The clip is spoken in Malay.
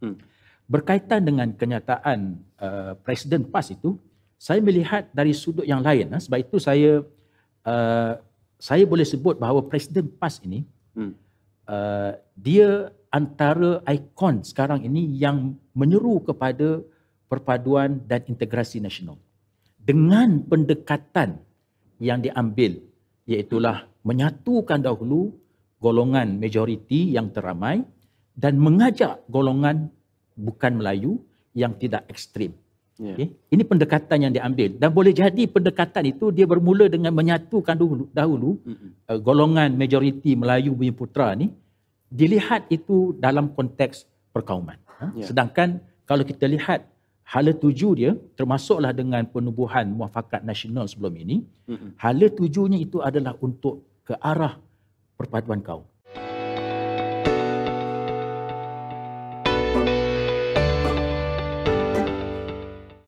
Hmm. Berkaitan dengan kenyataan uh, Presiden PAS itu, saya melihat dari sudut yang lain. Ha? Sebab itu saya uh, saya boleh sebut bahawa Presiden PAS ini hmm. uh, dia antara ikon sekarang ini yang menyeru kepada perpaduan dan integrasi nasional. Dengan pendekatan yang diambil iaitulah menyatukan dahulu golongan majoriti yang teramai hmm dan mengajak golongan bukan Melayu yang tidak ekstrim. Yeah. Okay. Ini pendekatan yang diambil dan boleh jadi pendekatan itu dia bermula dengan menyatukan dulu, dahulu mm-hmm. uh, golongan majoriti Melayu Bumi Putra ni dilihat itu dalam konteks perkauman. Huh? Ha? Yeah. Sedangkan kalau kita lihat hala tuju dia termasuklah dengan penubuhan muafakat nasional sebelum ini, mm-hmm. hala tujunya itu adalah untuk ke arah perpaduan kaum.